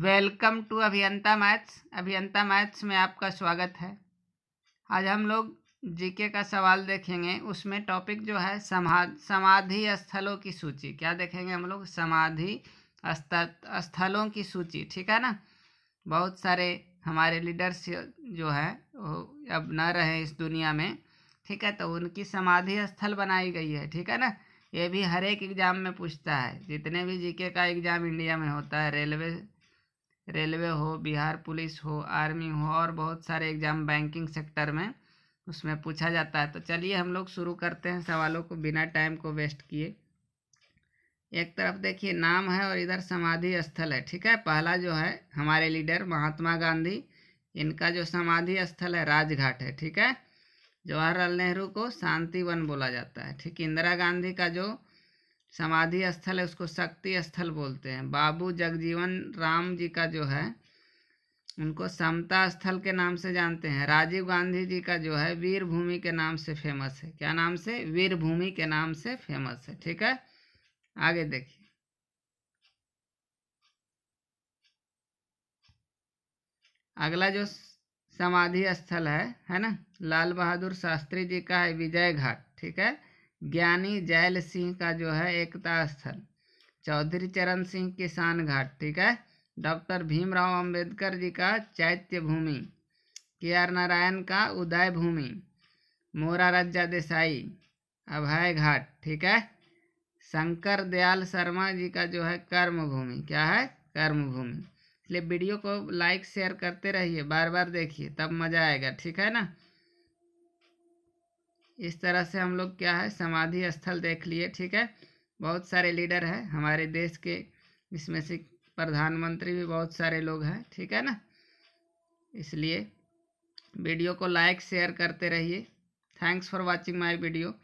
welcome to Abhiyanta maths Abhiyanta maths में आपका स्वागत है आज हम लोग जीके का सवाल देखेंगे उसमें टॉपिक जो है समाधि समाधि स्थलों की सूची क्या देखेंगे हम लोग समाधि स्थलों की सूची ठीक है ना बहुत सारे हमारे लीडर्स जो है वो अब न रहे इस दुनिया में ठीक है तो उनकी समाधि स्थल बनाई गई है ठीक है ना ये भी हर एक एग्ज़ाम में पूछता है जितने भी जीके का एग्ज़ाम इंडिया में होता है रेलवे रेलवे हो बिहार पुलिस हो आर्मी हो और बहुत सारे एग्ज़ाम बैंकिंग सेक्टर में उसमें पूछा जाता है तो चलिए हम लोग शुरू करते हैं सवालों को बिना टाइम को वेस्ट किए एक तरफ देखिए नाम है और इधर समाधि स्थल है ठीक है पहला जो है हमारे लीडर महात्मा गांधी इनका जो समाधि स्थल है राजघाट है ठीक है जवाहरलाल नेहरू को शांति वन बोला जाता है ठीक इंदिरा गांधी का जो समाधि स्थल है उसको शक्ति स्थल बोलते हैं बाबू जगजीवन राम जी का जो है उनको समता स्थल के नाम से जानते हैं राजीव गांधी जी का जो है वीर भूमि के नाम से फेमस है क्या नाम से वीर भूमि के नाम से फेमस है ठीक है आगे देखिए अगला जो समाधि स्थल है है ना लाल बहादुर शास्त्री जी का है विजय घाट ठीक है ज्ञानी जैल सिंह का जो है एकता स्थल चौधरी चरण सिंह किसान घाट ठीक है डॉक्टर भीमराव अंबेडकर जी का चैत्य भूमि के आर नारायण का उदय भूमि मोरा रज्जा देसाई अभय घाट ठीक है शंकर दयाल शर्मा जी का जो है कर्म भूमि क्या है कर्म भूमि इसलिए वीडियो को लाइक शेयर करते रहिए बार बार देखिए तब मज़ा आएगा ठीक है ना इस तरह से हम लोग क्या है समाधि स्थल देख लिए ठीक है बहुत सारे लीडर हैं हमारे देश के इसमें से प्रधानमंत्री भी बहुत सारे लोग हैं ठीक है ना इसलिए वीडियो को लाइक शेयर करते रहिए thanks for watching my video